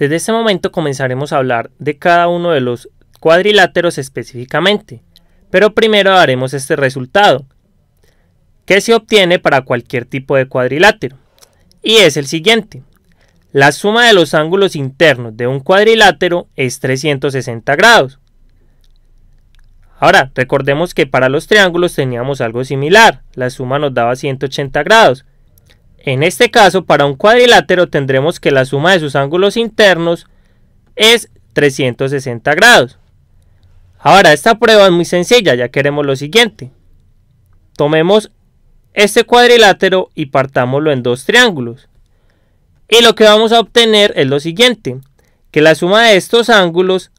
Desde este momento comenzaremos a hablar de cada uno de los cuadriláteros específicamente, pero primero daremos este resultado, que se obtiene para cualquier tipo de cuadrilátero, y es el siguiente. La suma de los ángulos internos de un cuadrilátero es 360 grados. Ahora, recordemos que para los triángulos teníamos algo similar, la suma nos daba 180 grados, en este caso, para un cuadrilátero tendremos que la suma de sus ángulos internos es 360 grados. Ahora, esta prueba es muy sencilla, ya queremos lo siguiente. Tomemos este cuadrilátero y partámoslo en dos triángulos. Y lo que vamos a obtener es lo siguiente, que la suma de estos ángulos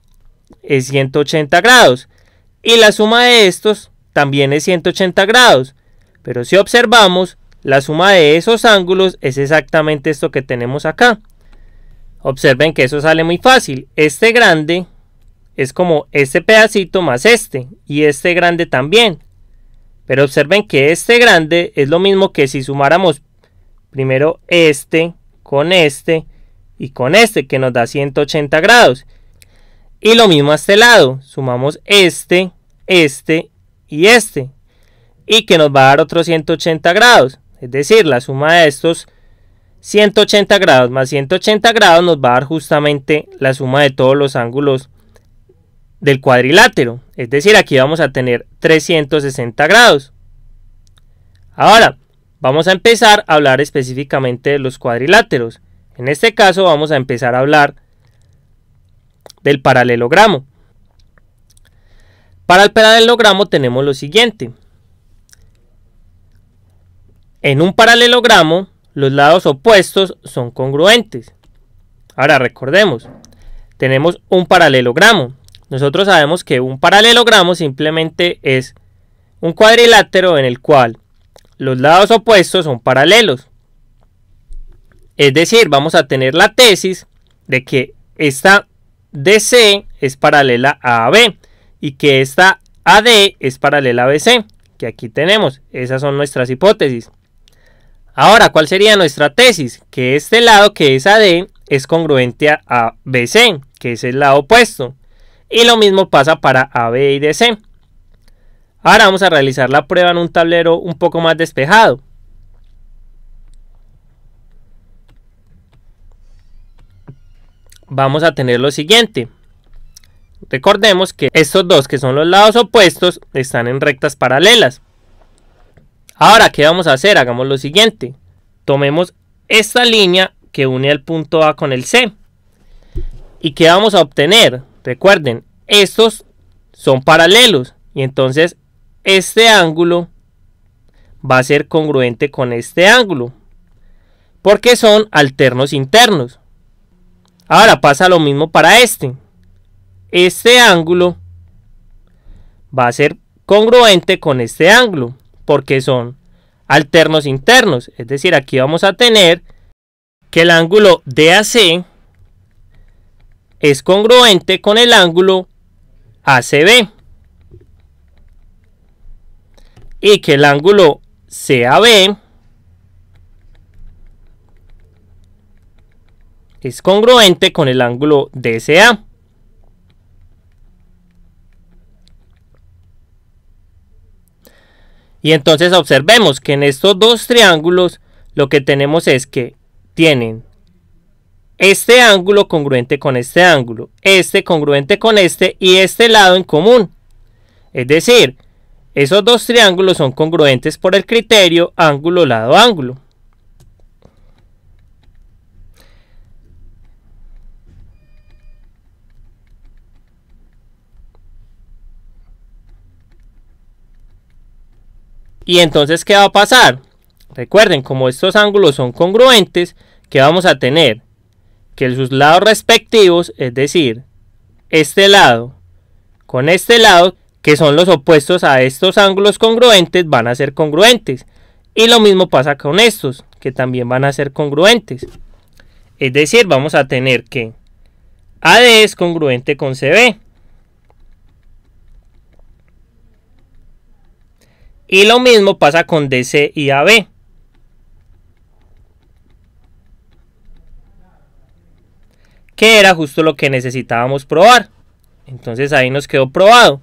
es 180 grados y la suma de estos también es 180 grados. Pero si observamos, la suma de esos ángulos es exactamente esto que tenemos acá. Observen que eso sale muy fácil. Este grande es como este pedacito más este y este grande también. Pero observen que este grande es lo mismo que si sumáramos primero este con este y con este que nos da 180 grados. Y lo mismo a este lado. Sumamos este, este y este. Y que nos va a dar otros 180 grados. Es decir, la suma de estos 180 grados más 180 grados nos va a dar justamente la suma de todos los ángulos del cuadrilátero. Es decir, aquí vamos a tener 360 grados. Ahora, vamos a empezar a hablar específicamente de los cuadriláteros. En este caso vamos a empezar a hablar del paralelogramo. Para el paralelogramo tenemos lo siguiente. En un paralelogramo, los lados opuestos son congruentes. Ahora recordemos, tenemos un paralelogramo. Nosotros sabemos que un paralelogramo simplemente es un cuadrilátero en el cual los lados opuestos son paralelos. Es decir, vamos a tener la tesis de que esta DC es paralela a AB y que esta AD es paralela a BC, que aquí tenemos. Esas son nuestras hipótesis. Ahora, ¿cuál sería nuestra tesis? Que este lado, que es AD, es congruente a BC, que es el lado opuesto. Y lo mismo pasa para AB y DC. Ahora vamos a realizar la prueba en un tablero un poco más despejado. Vamos a tener lo siguiente. Recordemos que estos dos que son los lados opuestos están en rectas paralelas. Ahora, ¿qué vamos a hacer? Hagamos lo siguiente. Tomemos esta línea que une el punto A con el C. ¿Y qué vamos a obtener? Recuerden, estos son paralelos. Y entonces este ángulo va a ser congruente con este ángulo. Porque son alternos internos. Ahora pasa lo mismo para este. Este ángulo va a ser congruente con este ángulo porque son alternos internos. Es decir, aquí vamos a tener que el ángulo DAC es congruente con el ángulo ACB. Y que el ángulo CAB es congruente con el ángulo DCA. Y entonces observemos que en estos dos triángulos lo que tenemos es que tienen este ángulo congruente con este ángulo, este congruente con este y este lado en común. Es decir, esos dos triángulos son congruentes por el criterio ángulo-lado-ángulo. Y entonces, ¿qué va a pasar? Recuerden, como estos ángulos son congruentes, ¿qué vamos a tener? Que sus lados respectivos, es decir, este lado con este lado, que son los opuestos a estos ángulos congruentes, van a ser congruentes. Y lo mismo pasa con estos, que también van a ser congruentes. Es decir, vamos a tener que AD es congruente con CB. Y lo mismo pasa con DC y AB. Que era justo lo que necesitábamos probar. Entonces ahí nos quedó probado.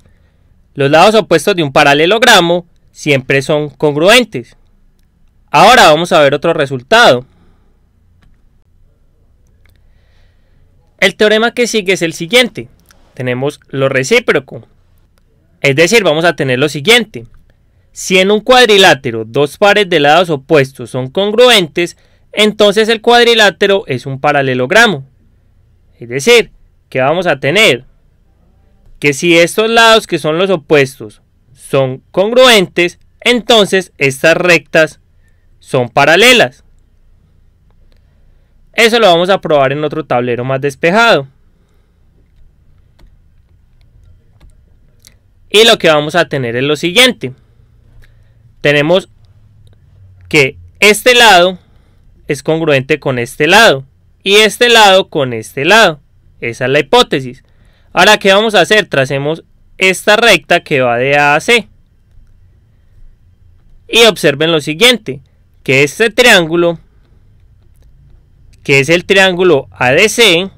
Los lados opuestos de un paralelogramo siempre son congruentes. Ahora vamos a ver otro resultado. El teorema que sigue es el siguiente. Tenemos lo recíproco. Es decir, vamos a tener lo siguiente. Si en un cuadrilátero dos pares de lados opuestos son congruentes, entonces el cuadrilátero es un paralelogramo. Es decir, que vamos a tener que si estos lados que son los opuestos son congruentes, entonces estas rectas son paralelas. Eso lo vamos a probar en otro tablero más despejado. Y lo que vamos a tener es lo siguiente tenemos que este lado es congruente con este lado y este lado con este lado. Esa es la hipótesis. Ahora, ¿qué vamos a hacer? Tracemos esta recta que va de A a C. Y observen lo siguiente, que este triángulo, que es el triángulo ADC,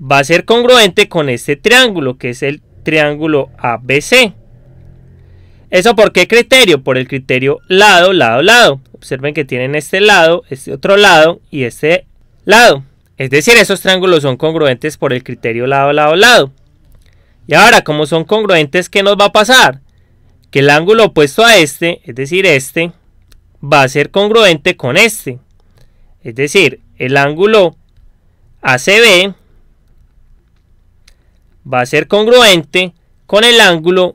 va a ser congruente con este triángulo, que es el triángulo ABC. ¿Eso por qué criterio? Por el criterio lado, lado, lado. Observen que tienen este lado, este otro lado y este lado. Es decir, esos triángulos son congruentes por el criterio lado, lado, lado. Y ahora, como son congruentes, ¿qué nos va a pasar? Que el ángulo opuesto a este, es decir, este, va a ser congruente con este. Es decir, el ángulo ACB va a ser congruente con el ángulo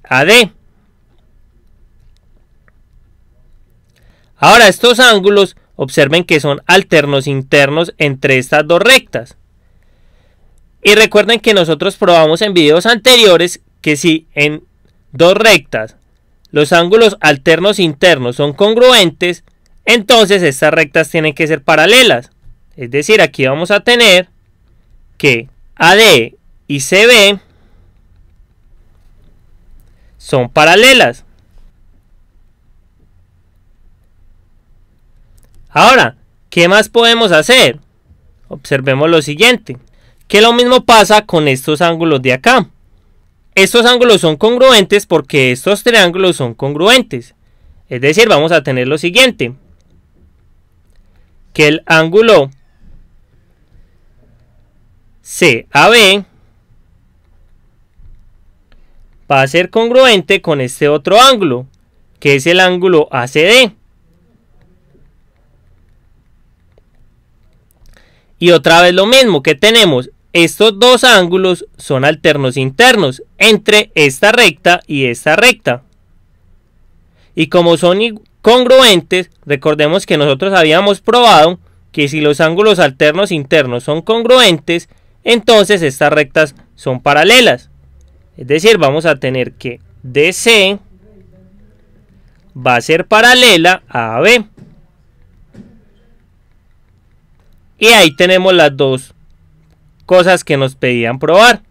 CAD. Ahora estos ángulos observen que son alternos internos entre estas dos rectas. Y recuerden que nosotros probamos en videos anteriores que si en dos rectas los ángulos alternos internos son congruentes, entonces estas rectas tienen que ser paralelas. Es decir, aquí vamos a tener que AD y CB son paralelas. Ahora, ¿qué más podemos hacer? Observemos lo siguiente, que lo mismo pasa con estos ángulos de acá. Estos ángulos son congruentes porque estos triángulos son congruentes. Es decir, vamos a tener lo siguiente. Que el ángulo CAB va a ser congruente con este otro ángulo, que es el ángulo ACD. Y otra vez lo mismo que tenemos. Estos dos ángulos son alternos internos entre esta recta y esta recta. Y como son congruentes, recordemos que nosotros habíamos probado que si los ángulos alternos internos son congruentes, entonces estas rectas son paralelas. Es decir, vamos a tener que DC va a ser paralela a AB. Y ahí tenemos las dos cosas que nos pedían probar.